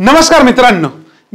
नमस्कार मित्रांनो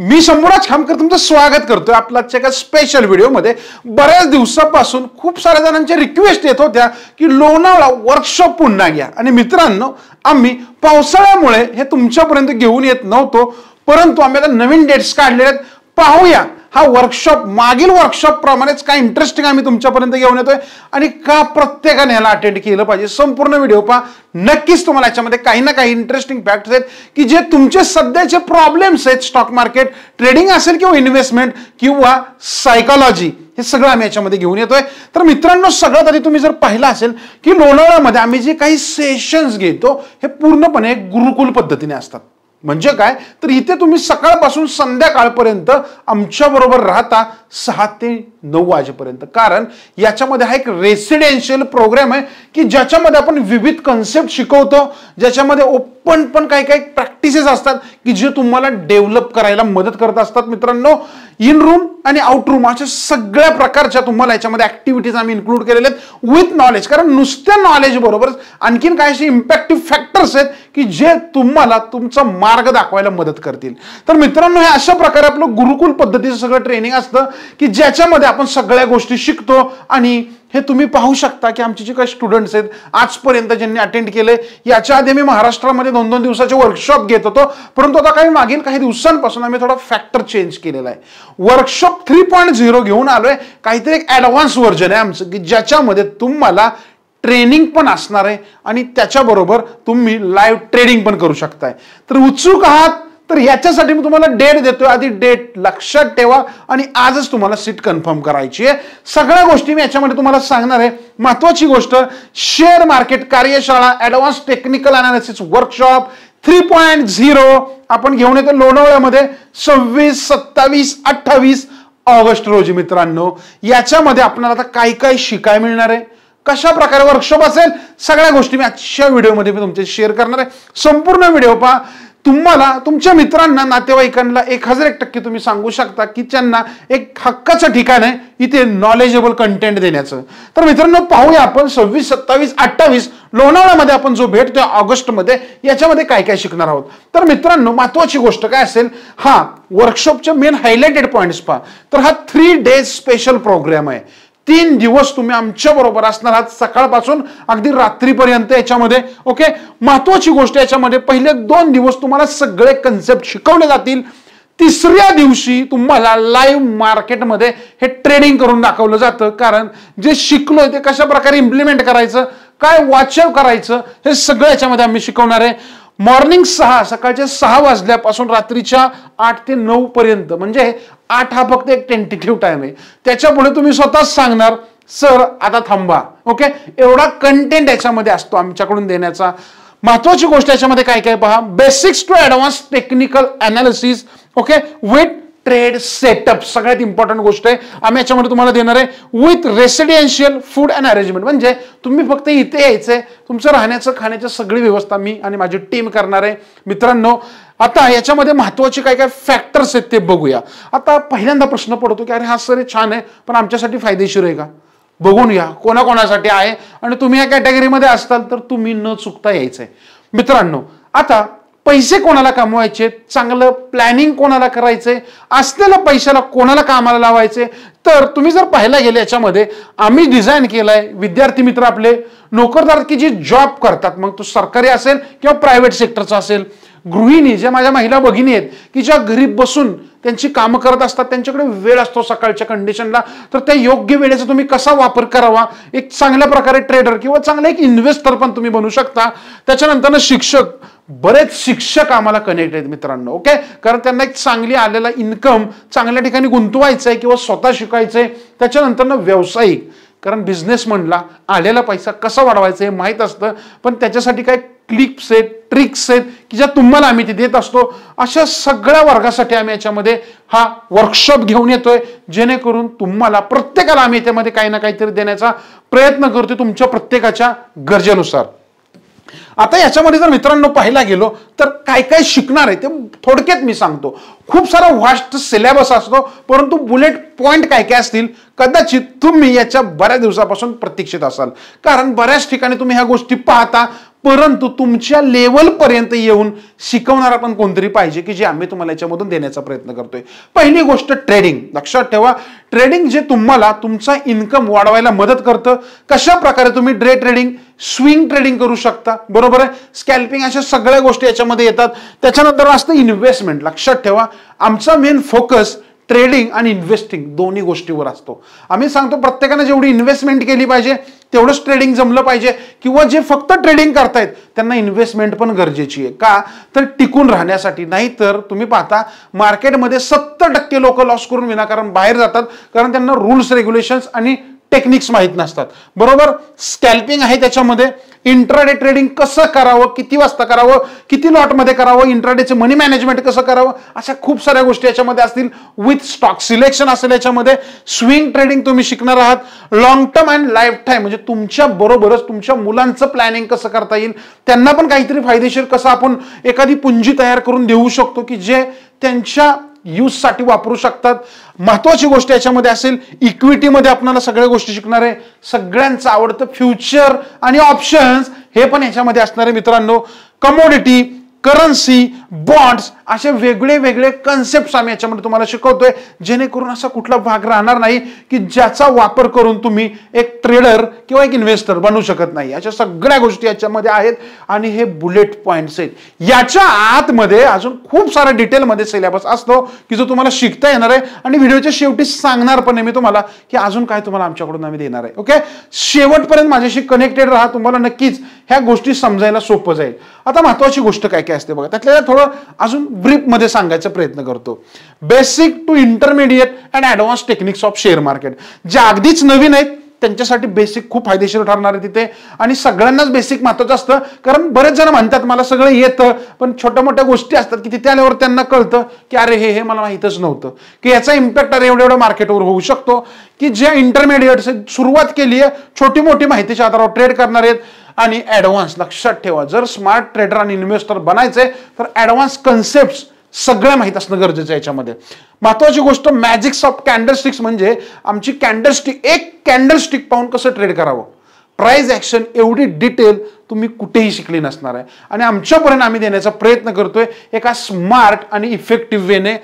मी शंभूराज खामकर तुमचं स्वागत करतोय आपला आजच्या एका स्पेशल व्हिडिओमध्ये बऱ्याच दिवसापासून खूप साऱ्या जणांच्या रिक्वेस्ट येत होत्या की लोणावळा वर्कशॉप पुन्हा घ्या आणि मित्रांनो आम्ही पावसाळ्यामुळे हे तुमच्यापर्यंत घेऊन येत नव्हतो परंतु आम्ही आता नवीन डेट्स काढलेले आहेत पाहूया हा वर्कशॉप मागील वर्कशॉप प्रमाणेच काय इंटरेस्टिंग आम्ही तुमच्यापर्यंत घेऊन येतोय आणि का प्रत्येकाने याला अटेंड केलं पाहिजे संपूर्ण व्हिडिओ पहा नक्कीच तुम्हाला याच्यामध्ये काही ना काही इंटरेस्टिंग फॅक्ट्स आहेत की जे तुमचे सध्याचे प्रॉब्लेम्स आहेत स्टॉक मार्केट ट्रेडिंग असेल किंवा इन्व्हेस्टमेंट किंवा सायकॉलॉजी हे सगळं आम्ही याच्यामध्ये घेऊन येतोय तर मित्रांनो सगळ्यात आधी तुम्ही जर पाहिलं असेल की लोणावळ्यामध्ये आम्ही जे काही सेशन्स घेतो हे पूर्णपणे गुरुकुल पद्धतीने असतात म्हणजे काय तर इथे तुम्ही सकाळपासून संध्याकाळपर्यंत आमच्याबरोबर राहता सहा ते नऊ वाजेपर्यंत कारण याच्यामध्ये हा एक रेसिडेन्शियल प्रोग्राम आहे की ज्याच्यामध्ये आपण विविध कन्सेप्ट शिकवतो ज्याच्यामध्ये ओपन पण काही काही प्रॅक्टिसेस असतात की जे तुम्हाला डेव्हलप करायला मदत करत असतात मित्रांनो इन रूम आणि आउट रूम अशा सगळ्या प्रकारच्या तुम्हाला याच्यामध्ये ऍक्टिव्हिटीज आम्ही इन्क्लूड केलेल्या आहेत विथ नॉलेज कारण नुसत्या नॉलेज बरोबरच आणखीन काही असे इम्पॅक्टिव्ह फॅक्टर्स आहेत की जे तुम्हाला तुमचा मार्ग दाखवायला मदत करतील तर मित्रांनो हे अशा प्रकारे आपलं गुरुकुल पद्धतीचं सगळं ट्रेनिंग असतं की ज्याच्यामध्ये आपण सगळ्या गोष्टी शिकतो आणि हे तुम्ही पाहू शकता की आमचे जे काही स्टुडंट्स आहेत आजपर्यंत ज्यांनी अटेंड केले याच्या आधी मी महाराष्ट्रामध्ये दोन दोन दिवसाचे वर्कशॉप घेत होतो परंतु आता काही मागील काही दिवसांपासून आम्ही थोडा फॅक्टर चेंज केलेला आहे वर्कशॉप थ्री पॉईंट झिरो घेऊन आलोय काहीतरी एक ॲडव्हान्स व्हर्जन आहे आमचं की ज्याच्यामध्ये तुम्हाला ट्रेनिंग पण असणार आहे आणि त्याच्याबरोबर तुम्ही लाईव्ह ट्रेडिंग पण करू शकताय तर उत्सुक आहात तर ह्याच्यासाठी मी तुम्हाला डेट देतोय आधी डेट लक्षात ठेवा आणि आजच तुम्हाला सीट कन्फर्म करायची आहे सगळ्या गोष्टी मी याच्यामध्ये तुम्हाला सांगणार आहे महत्वाची गोष्ट शेअर मार्केट कार्यशाळा advance technical analysis workshop three point zero आपण घेऊन येतो लोणावळ्यामध्ये सव्वीस सत्तावीस अठ्ठावीस ऑगस्ट रोजी मित्रांनो याच्यामध्ये आपल्याला आता काय काय शिकाय मिळणार आहे कशा प्रकारे वर्कशॉप असेल सगळ्या गोष्टी मी आजच्या व्हिडिओमध्ये मी तुमचे शेअर करणार आहे संपूर्ण व्हिडिओ पहा तुम्हाला तुमच्या मित्रांना नातेवाईकांना एक हजार एक टक्के तुम्ही सांगू शकता की त्यांना एक हक्काचं ठिकाण आहे इथे नॉलेजेबल कंटेंट देण्याचं तर मित्रांनो पाहूया आपण सव्वीस सत्तावीस अठ्ठावीस लोणावळ्यामध्ये आपण जो ऑगस्ट ऑगस्टमध्ये याच्यामध्ये काय काय शिकणार आहोत तर मित्रांनो महत्वाची गोष्ट काय असेल हा वर्कशॉपचे मेन हायलाइटेड पॉईंट्स पहा तर हा थ्री डेज स्पेशल प्रोग्राम आहे तीन दिवस तुम्ही आमच्या बरोबर असणार आहात सकाळपासून अगदी रात्रीपर्यंत याच्यामध्ये ओके महत्वाची गोष्ट याच्यामध्ये पहिले दोन दिवस तुम्हाला सगळे कन्सेप्ट शिकवले जातील तिसऱ्या दिवशी तुम्हाला लाईव्ह मार्केटमध्ये हे ट्रेडिंग करून दाखवलं जातं कारण जे शिकलोय ते कशा प्रकारे इम्प्लिमेंट करायचं काय वाचव करायचं हे सगळं याच्यामध्ये आम्ही शिकवणार आहे मॉर्निंग सहा सकाळच्या सहा वाजल्यापासून रात्रीच्या आठ ते नऊ पर्यंत म्हणजे आठ हा फक्त एक टेंटेटिव्ह टाइम आहे त्याच्यापुढे तुम्ही स्वतःच सांगणार सर आता थांबा ओके एवढा कंटेंट याच्यामध्ये असतो आमच्याकडून देण्याचा महत्वाची गोष्ट याच्यामध्ये काय काय पहा basics to advance technical analysis okay with trade setup सगळ्यात इम्पॉर्टंट गोष्ट आहे आम्ही याच्यामध्ये तुम्हाला देणार आहे with residential food and arrangement म्हणजे तुम्ही फक्त इथे यायचं आहे तुमचं राहण्याचं खाण्याचं सगळी व्यवस्था मी आणि माझी टीम करणार आहे मित्रांनो आता याच्यामध्ये महत्वाचे काय काय फॅक्टर्स आहेत ते बघूया आता पहिल्यांदा प्रश्न पडतो की अरे हा सर छान आहे पण आमच्यासाठी फायदेशीर आहे का बघून या कोणाकोणासाठी आहे आणि तुम्ही या कॅटेगरीमध्ये असताल तर तुम्ही न चुकता यायचं आहे मित्रांनो आता पैसे कोणाला कमवायचे चांगलं प्लॅनिंग कोणाला करायचंय असलेलं पैशाला कोणाला कामाला लावायचे तर तुम्ही जर पाहायला गेले याच्यामध्ये आम्ही डिझाईन केलाय विद्यार्थी मित्र आपले नोकरदार की जे जॉब करतात मग तो सरकारी असेल किंवा प्रायव्हेट सेक्टरचा असेल गृहिणी ज्या माझ्या महिला भगिनी आहेत की ज्या घरी बसून त्यांची कामं करत असतात त्यांच्याकडे वेळ असतो सकाळच्या कंडिशनला तर त्या योग्य वेळेचा तुम्ही कसा वापर करावा एक चांगल्या प्रकारे ट्रेडर किंवा चांगला एक इन्व्हेस्टर पण तुम्ही बनू शकता त्याच्यानंतर शिक्षक बरेच शिक्षक आम्हाला कनेक्ट आहेत मित्रांनो ओके कारण त्यांना एक चांगली आलेला इन्कम चांगल्या ठिकाणी गुंतवायचं आहे किंवा स्वतः शिकायचं आहे त्याच्यानंतर व्यावसायिक कारण बिझनेस म्हणला आलेला पैसा कसा वाढवायचा हे माहीत असतं पण त्याच्यासाठी काय क्लिप्स आहेत ट्रिक्स आहेत की ज्या तुम्हाला आम्ही ते देत असतो अशा सगळ्या वर्गासाठी आम्ही याच्यामध्ये हा वर्कशॉप घेऊन येतोय जेणेकरून तुम्हाला प्रत्येकाला आम्ही याच्यामध्ये काही ना काहीतरी देण्याचा प्रयत्न करतोय तुमच्या प्रत्येकाच्या गरजेनुसार आता याच्यामध्ये जर मित्रांनो पाहायला गेलो तर काय काय शिकणार आहे ते थोडक्यात मी सांगतो खूप सारा वास्ट सिलेबस असतो परंतु बुलेट पॉईंट काय काय असतील कदाचित तुम्ही याच्या बऱ्याच दिवसापासून प्रतीक्षित असाल कारण बऱ्याच ठिकाणी तुम्ही ह्या गोष्टी पाहता परंतु तुमच्या लेवलपर्यंत येऊन शिकवणारा पण कोणतरी पाहिजे की जे आम्ही तुम्हाला याच्यामधून देण्याचा प्रयत्न करतोय पहिली गोष्ट ट्रेडिंग लक्षात ठेवा ट्रेडिंग जे तुम्हाला तुमचा इन्कम वाढवायला मदत करतं कशा प्रकारे तुम्ही ड्रे ट्रेडिंग स्विंग ट्रेडिंग करू शकता बरोबर आहे स्कॅल्पिंग अशा सगळ्या गोष्टी याच्यामध्ये येतात त्याच्यानंतर असतं इन्व्हेस्टमेंट लक्षात ठेवा आमचा मेन फोकस ट्रेडिंग आणि इन्व्हेस्टिंग दोन्ही गोष्टीवर असतो आम्ही सांगतो प्रत्येकाने जेवढी इन्व्हेस्टमेंट केली पाहिजे तेवढंच ट्रेडिंग जमलं पाहिजे किंवा जे फक्त ट्रेडिंग करतायत त्यांना इन्व्हेस्टमेंट पण गरजेची आहे का तर टिकून राहण्यासाठी नाहीतर तुम्ही पाहता मार्केटमध्ये सत्तर टक्के लोक लॉस करून विनाकारण बाहेर जातात कारण त्यांना रूल्स रेग्युलेशन्स आणि टेक्निक्स माहीत नसतात बरोबर स्कॅल्पिंग आहे त्याच्यामध्ये इंट्राडे ट्रेडिंग कसं करावं किती वाजता करावं किती लॉटमध्ये करावं इंट्राडेचं मनी मॅनेजमेंट कसं करावं अशा खूप साऱ्या गोष्टी याच्यामध्ये असतील विथ स्टॉक सिलेक्शन असेल याच्यामध्ये स्विंग ट्रेडिंग तुम्ही शिकणार आहात long term and life time म्हणजे तुमच्या बरोबरच तुमच्या मुलांचं प्लॅनिंग कसं करता येईल त्यांना पण काहीतरी फायदेशीर कसं आपण एखादी पुंजी तयार करून देऊ शकतो की जे त्यांच्या साठी वापरू शकतात महत्वाची गोष्ट याच्यामध्ये असेल इक्विटीमध्ये आपल्याला सगळ्या गोष्टी शिकणार आहे सगळ्यांचं आवडतं फ्युचर आणि ऑप्शन्स हे पण याच्यामध्ये असणार आहे मित्रांनो कमोडिटी करन्सी बॉन्ड्स असे वेगळे वेगळे कन्सेप्ट आम्ही याच्यामध्ये तुम्हाला शिकवतोय जेणेकरून असा कुठला भाग राहणार नाही की ज्याचा वापर करून तुम्ही एक ट्रेडर किंवा एक इन्व्हेस्टर बनू शकत नाही अशा सगळ्या गोष्टी याच्यामध्ये आहेत आणि हे बुलेट पॉईंट्स आहेत याच्या आतमध्ये अजून खूप सारा डिटेलमध्ये सिलेबस असतो की जो तुम्हाला शिकता येणार आहे आणि व्हिडिओच्या शेवटी सांगणार पण आहे मी तुम्हाला की अजून काय तुम्हाला आमच्याकडून आम्ही देणार आहे ओके शेवटपर्यंत माझ्याशी कनेक्टेड राहा तुम्हाला नक्कीच ह्या गोष्टी समजायला सोपं जाईल आता महत्वाची गोष्ट काय काय असते बघा त्यातल्या थोडं अजून ब्रीफमध्ये सांगायचा प्रयत्न करतो basic to intermediate and advance techniques of share market जे अगदीच नवीन आहेत त्यांच्यासाठी बेसिक खूप फायदेशीर ठरणार आहे तिथे आणि सगळ्यांनाच बेसिक महत्वाचं असतं कारण बरेच जण म्हणतात मला सगळं येतं पण छोट्या मोठ्या गोष्टी असतात की तिथे आल्यावर त्यांना कळतं की अरे हे हे मला माहीतच नव्हतं की याचा इम्पॅक्ट अरे एवढं एवढं मार्केटवर होऊ शकतो की जे इंटरमिडियट्स सुरुवात केली आहे छोटी मोठी माहितीच्या आधारावर ट्रेड करणार आहेत आणि ॲडव्हान्स लक्षात ठेवा जर स्मार्ट ट्रेडर आणि इन्व्हेस्टर बनायचंय तर ॲडव्हान्स कन्सेप्ट सगळं माहीत असणं गरजेचं आहे याच्यामध्ये महत्वाची गोष्ट मॅजिक्स ऑफ कॅन्डलस्टिक्स म्हणजे आमची कॅन्डलस्टिक एक कॅन्डलस्टिक पाहून कसं ट्रेड करावं प्राईज ॲक्शन एवढी डिटेल तुम्ही कुठेही शिकली नसणार आहे आणि आमच्यापर्यंत आम्ही देण्याचा प्रयत्न करतोय एका स्मार्ट आणि इफेक्टिव्ह वेने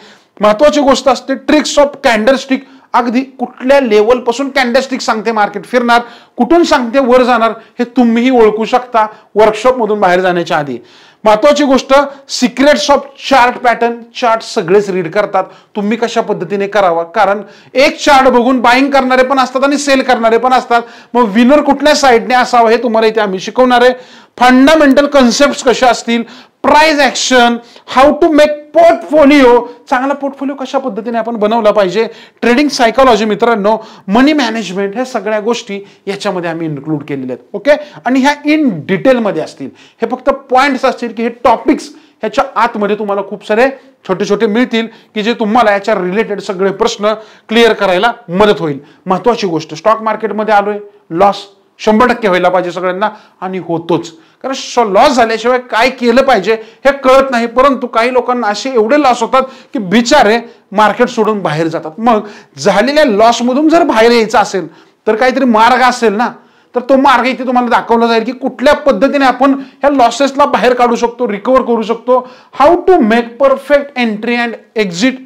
महत्वाची गोष्ट असते ट्रिक्स ऑफ कॅन्डलस्टिक अगदी कुठल्या लेवलपासून कॅन्डलस्टिक सांगते मार्केट फिरणार कुठून सांगते वर जाणार हे तुम्हीही ओळखू शकता वर्कशॉपमधून बाहेर जाण्याच्या आधी महत्वाची गोष्ट secrets of chart pattern chart सगळेच रीड करतात तुम्ही कशा पद्धतीने करावा कारण एक चार्ट बघून बाईंग करणारे पण असतात आणि सेल करणारे पण असतात मग विनर कुठल्या साईडने असावं हे तुम्हाला इथे आम्ही शिकवणार आहे फंडामेंटल कन्सेप्ट कशा असतील price action how to make portfolio चांगला पोर्टफोलिओ कशा पद्धतीने आपण बनवला पाहिजे ट्रेडिंग सायकोलॉजी मित्रांनो मनी मॅनेजमेंट ह्या सगळ्या गोष्टी याच्यामध्ये आम्ही इन्क्लूड केलेल्या आहेत ओके आणि ह्या इन डिटेलमध्ये असतील हे फक्त पॉईंट्स असतील असतील की हे टॉपिक्स ह्याच्या आतमध्ये तुम्हाला खूप सारे छोटे छोटे मिळतील की जे तुम्हाला याच्या रिलेटेड सगळे प्रश्न क्लिअर करायला मदत होईल महत्वाची गोष्ट स्टॉक मार्केटमध्ये आलोय लॉस शंभर टक्के व्हायला पाहिजे सगळ्यांना आणि होतोच कारण लॉस झाल्याशिवाय काय केलं पाहिजे हे कळत नाही परंतु काही लोकांना असे एवढे लॉस होतात की बिचारे मार्केट सोडून बाहेर जातात मग झालेल्या लॉसमधून जर बाहेर यायचं असेल तर काहीतरी मार्ग असेल ना तर तो मार्ग इथे तुम्हाला दाखवला जाईल की कुठल्या पद्धतीने आपण ह्या लॉसेसला बाहेर काढू शकतो रिकवर करू शकतो how to make perfect entry and exit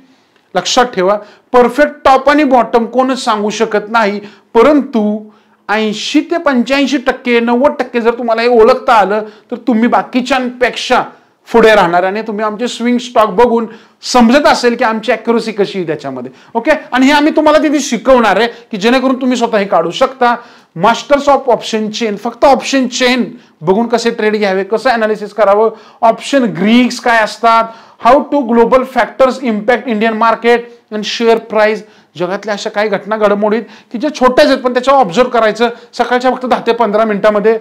लक्षात ठेवा परफेक्ट टॉप आणि बॉटम कोणच सांगू शकत नाही परंतु ऐंशी ते पंच्याऐंशी टक्के नव्वद टक्के जर तुम्हाला हे ओळखता आलं तर तुम्ही बाकीच्यांपेक्षा पुढे राहणार आणि तुम्ही आमचे स्विंग स्टॉक बघून समजत असेल की आमची अॅक्युरसी कशी आहे त्याच्यामध्ये ओके आणि हे आम्ही तुम्हाला तिथे शिकवणार आहे की जेणेकरून तुम्ही स्वतः हे काढू शकता मास्टर्स ऑफ ऑप्शन चेन फक्त ऑप्शन चेन बघून कसे ट्रेड घ्यावे कसं अनालिसिस करावं ऑप्शन ग्रीक्स काय असतात how to global factors impact Indian market and share price जगातल्या अशा काही घटना घडमोडीत की ज्या छोट्याच आहेत पण त्याच्यावर ऑब्झर्व करायचं सकाळच्या फक्त दहा ते पंधरा मिनिटामध्ये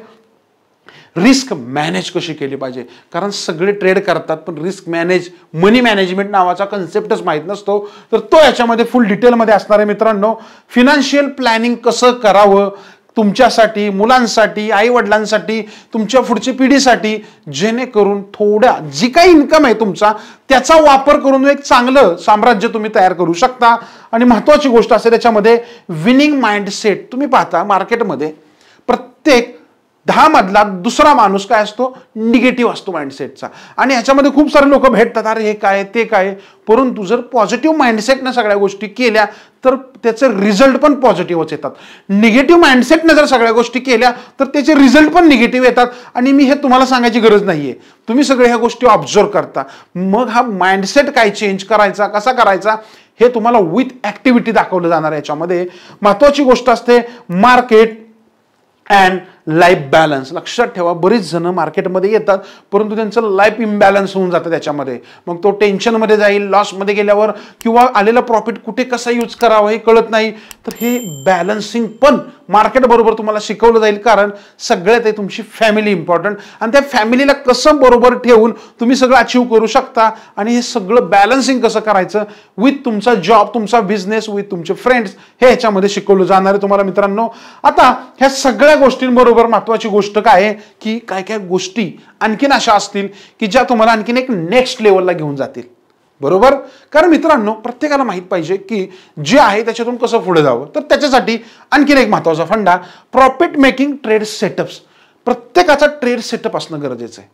रिस्क मॅनेज कशी केली पाहिजे कारण सगळे ट्रेड करतात पण रिस्क मॅनेज मनी मॅनेजमेंट नावाचा कन्सेप्टच माहीत नसतो तर तो याच्यामध्ये फुल डिटेलमध्ये असणार आहे मित्रांनो फिनान्शियल प्लॅनिंग कसं करावं तुमच्यासाठी मुलांसाठी आईवडिलांसाठी तुमच्या पुढची पिढीसाठी जेणेकरून थोड्या जी काही इन्कम आहे तुमचा त्याचा वापर करून एक चांगलं साम्राज्य तुम्ही तयार करू शकता आणि महत्त्वाची गोष्ट असेल त्याच्यामध्ये विनिंग माइंडसेट तुम्ही पाहता मार्केटमध्ये प्रत्येक दहामधला दुसरा माणूस काय असतो निगेटिव्ह असतो माइंडसेटचा आणि ह्याच्यामध्ये खूप सारे लोक भेटतात अरे हे काय ते काय परंतु जर पॉझिटिव्ह माइंडसेटनं सगळ्या गोष्टी केल्या तर त्याचे रिझल्ट पण पॉझिटिव्हच येतात निगेटिव्ह माइंडसेटनं जर सगळ्या गोष्टी केल्या तर त्याचे रिझल्ट पण निगेटिव्ह येतात आणि मी हे तुम्हाला सांगायची गरज नाही आहे तुम्ही सगळ्या ह्या गोष्टी ऑब्झर्व करता मग हा माइंडसेट काय चेंज करायचा कसा करायचा हे तुम्हाला विथ ॲक्टिव्हिटी दाखवलं जाणार आहे याच्यामध्ये महत्त्वाची गोष्ट असते मार्केट अँड लाईफ बॅलन्स लक्षात ठेवा बरीच जणं मार्केटमध्ये येतात परंतु त्यांचं लाईफ इम्बॅलन्स होऊन जातं त्याच्यामध्ये मग तो टेन्शनमध्ये जाईल लॉसमध्ये गेल्यावर किंवा आलेला प्रॉफिट कुठे कसा यूज करावा हे कळत नाही तर हे बॅलन्सिंग पण मार्केटबरोबर तुम्हाला शिकवलं जाईल कारण सगळ्यात आहे तुमची फॅमिली इम्पॉर्टंट आणि त्या फॅमिलीला कसं बरोबर ठेवून तुम्ही सगळं अचीव करू शकता आणि हे सगळं बॅलन्सिंग कसं करायचं विथ तुमचा जॉब तुमचा बिझनेस विथ तुमचे फ्रेंड्स हे ह्याच्यामध्ये शिकवलं जाणार आहे तुम्हाला मित्रांनो आता ह्या सगळ्या गोष्टींबरोबर त्याचबरोबर महत्वाची गोष्ट काय आहे की काय काय गोष्टी आणखीन अशा असतील की ज्या तुम्हाला आणखीन एक नेक्स्ट लेवलला घेऊन जातील बरोबर कारण मित्रांनो प्रत्येकाला माहीत पाहिजे की जे आहे त्याच्यातून कसं पुढे जावं तर त्याच्यासाठी आणखीन एक महत्वाचा फंडा प्रॉफिट मेकिंग ट्रेड सेटअप्स प्रत्येकाचा ट्रेड सेटअप असणं गरजेचं आहे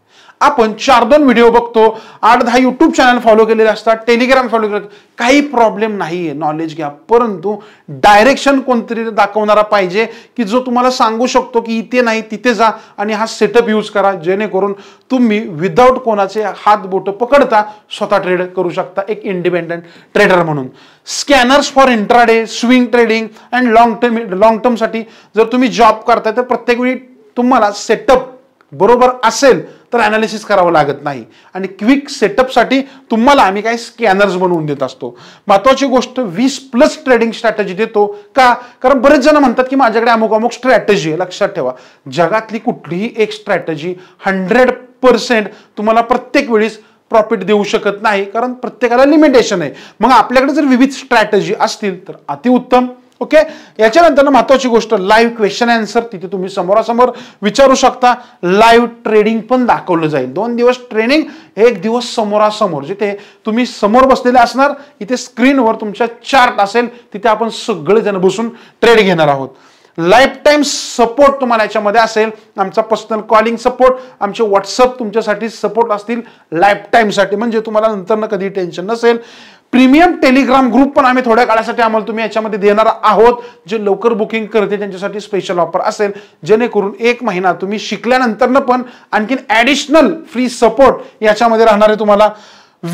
आपण चार दोन व्हिडिओ बघतो आठ दहा यूट्यूब चॅनल फॉलो केलेले असतात टेलिग्राम फॉलो केले काही प्रॉब्लेम नाही आहे नॉलेज घ्या परंतु डायरेक्शन कोणतरी दाखवणारा पाहिजे की जो तुम्हाला सांगू शकतो की इथे नाही तिथे जा आणि हा सेटअप यूज करा जेणेकरून तुम्ही विदाऊट कोणाचे हात बोट पकडता स्वतः ट्रेड करू शकता एक इंडिपेंडंट ट्रेडर म्हणून scanners for intraday swing trading and long term long टर्मसाठी जर तुम्ही जॉब करताय तर प्रत्येक वेळी तुम्हाला सेटअप बरोबर असेल तर ॲनालिसिस करावं लागत नाही आणि क्विक सेटअपसाठी तुम्हाला आम्ही काही स्कॅनर्स बनवून देत असतो महत्वाची गोष्ट वीस प्लस ट्रेडिंग स्ट्रॅटजी देतो का कारण बरेच जण म्हणतात की माझ्याकडे अमुक अमुक स्ट्रॅटजी आहे लक्षात ठेवा जगातली कुठलीही एक स्ट्रॅटजी हंड्रेड पर्सेंट तुम्हाला प्रत्येक वेळीस प्रॉफिट देऊ शकत नाही कारण प्रत्येकाला लिमिटेशन आहे मग आपल्याकडे जर विविध स्ट्रॅटजी असतील तर अतिउत्तम ओके याच्यानंतर महत्वाची गोष्ट लाईव्ह क्वेश्चन अँसर तिथे तुम्ही समोरासमोर विचारू शकता लाईव्ह ट्रेडिंग पण दाखवलं जाईल दोन दिवस ट्रेनिंग एक दिवस समोरासमोर जिथे तुम्ही समोर बसलेले असणार इथे स्क्रीनवर तुमच्या चार्ट असेल तिथे आपण सगळेजण बसून ट्रेड घेणार आहोत लाईफ टाईम सपोर्ट तुम्हाला याच्यामध्ये असेल आमचा पर्सनल कॉलिंग सपोर्ट आमचे व्हॉट्सअप तुमच्यासाठी सपोर्ट असतील लाईफ टाईमसाठी म्हणजे तुम्हाला नंतर कधी टेन्शन नसेल प्रीमियम टेलिग्राम ग्रुप पण आम्ही थोड्या काळासाठी आम्हाला तुम्ही याच्यामध्ये देणार आहोत जे लवकर बुकिंग करते त्यांच्यासाठी स्पेशल ऑफर असेल जेणेकरून एक महिना तुम्ही शिकल्यानंतरनं पण आणखीन ॲडिशनल फ्री सपोर्ट याच्यामध्ये राहणार आहे तुम्हाला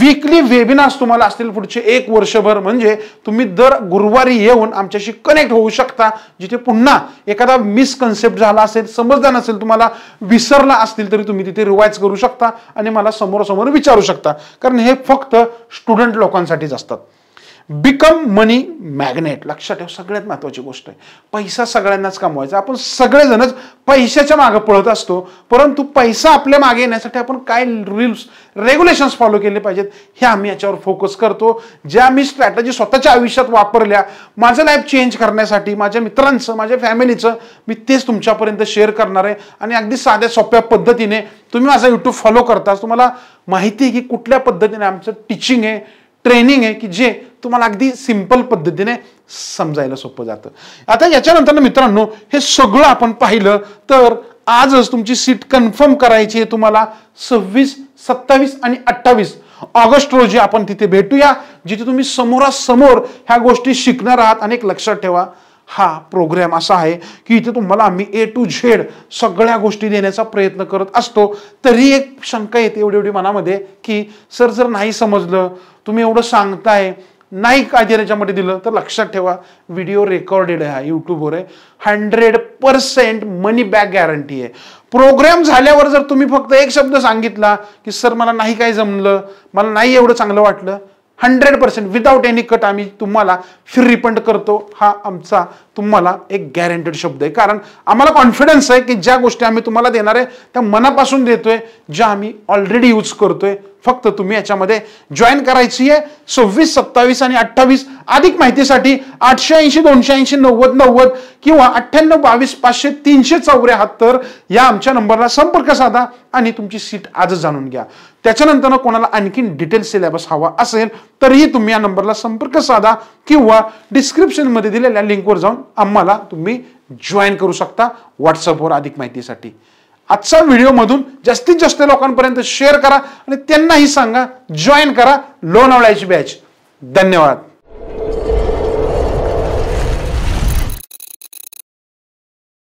वीकली वेबिनार्स तुम्हाला असतील पुढचे एक वर्षभर म्हणजे तुम्ही दर गुरुवारी येऊन आमच्याशी कनेक्ट होऊ शकता जिथे पुन्हा एखादा मिसकन्सेप्ट झाला असेल समजला नसेल तुम्हाला विसरला असतील तरी तुम्ही तिथे रिवाईज करू शकता आणि मला समोरासमोर विचारू शकता कारण हे फक्त स्टुडंट लोकांसाठीच असतात बिकम मनी मॅग्नेट लक्षात ठेव सगळ्यात महत्वाची गोष्ट आहे पैसा सगळ्यांनाच कमवायचा आपण सगळेजणच पैशाच्या मागे पळत असतो परंतु पैसा आपल्या मागे येण्यासाठी आपण काय रूल्स रेग्युलेशन्स फॉलो केले पाहिजेत हे आम्ही याच्यावर फोकस करतो ज्या मी स्ट्रॅटजी स्वतःच्या आयुष्यात वापरल्या माझं लाईफ चेंज करण्यासाठी माझ्या मित्रांचं माझ्या फॅमिलीचं मी तेच तुमच्यापर्यंत शेअर करणार आहे आणि अगदी साध्या सोप्या पद्धतीने तुम्ही माझा युट्यूब फॉलो करता तुम्हाला माहिती आहे की कुठल्या पद्धतीने आमचं टीचिंग आहे ट्रेनिंग आहे की जे तुम्हाला अगदी सिंपल पद्धतीने समजायला सोपं जातं आता याच्यानंतर मित्रांनो हे सगळं आपण पाहिलं तर आजच तुमची सीट कन्फर्म करायची आहे तुम्हाला सव्वीस सत्तावीस आणि अठ्ठावीस ऑगस्ट रोजी आपण तिथे भेटूया जिथे तुम्ही समोरासमोर ह्या गोष्टी शिकणार आहात आणि एक लक्षात ठेवा हा प्रोग्रॅम असा आहे की इथे तुम्हाला आम्ही ए टू झेड सगळ्या गोष्टी देण्याचा प्रयत्न करत असतो तरी एक शंका येते एवढी एवढी मनामध्ये की सर जर नाही समजलं तुम्ही एवढं सांगताय नाही काय त्याच्यामध्ये दिलं तर लक्षात ठेवा व्हिडिओ रेकॉर्डेड आहे हा यूट्यूबवर आहे hundred percent money back guarantee आहे प्रोग्रॅम झाल्यावर जर तुम्ही फक्त एक शब्द सांगितला की सर मला नाही काय जमलं मला नाही एवढं चांगलं वाटलं hundred percent without any cut आम्ही तुम्हाला फिर रिफंड करतो हा आमचा तुम्हाला एक गॅरंटेड शब्द आहे कारण आम्हाला कॉन्फिडन्स आहे की ज्या गोष्टी आम्ही तुम्हाला देणार आहे त्या मनापासून देतोय ज्या आम्ही ऑलरेडी यूज करतोय फक्त तुम्ही याच्यामध्ये जॉईन करायची आहे सव्वीस सत्तावीस आणि अठ्ठावीस अधिक माहितीसाठी आठशे ऐंशी दोनशे ऐंशी नव्वद नव्वद किंवा अठ्ठ्याण्णव बावीस पाचशे तीनशे चौऱ्याहत्तर या आमच्या नंबरला संपर्क साधा आणि तुमची सीट आजच जाणून घ्या त्याच्यानंतर कोणाला आणखी डिटेल सिलेबस हवा असेल तरीही तुम्ही या नंबरला संपर्क साधा किंवा डिस्क्रिप्शनमध्ये दिलेल्या लिंकवर जाऊन आम्हाला तुम्ही जॉईन करू शकता व्हॉट्सअपवर अधिक माहितीसाठी आजचा व्हिडिओमधून जास्तीत जास्त लोकांपर्यंत शेअर करा आणि त्यांनाही सांगा जॉईन करा लोणावळ्याची बॅच धन्यवाद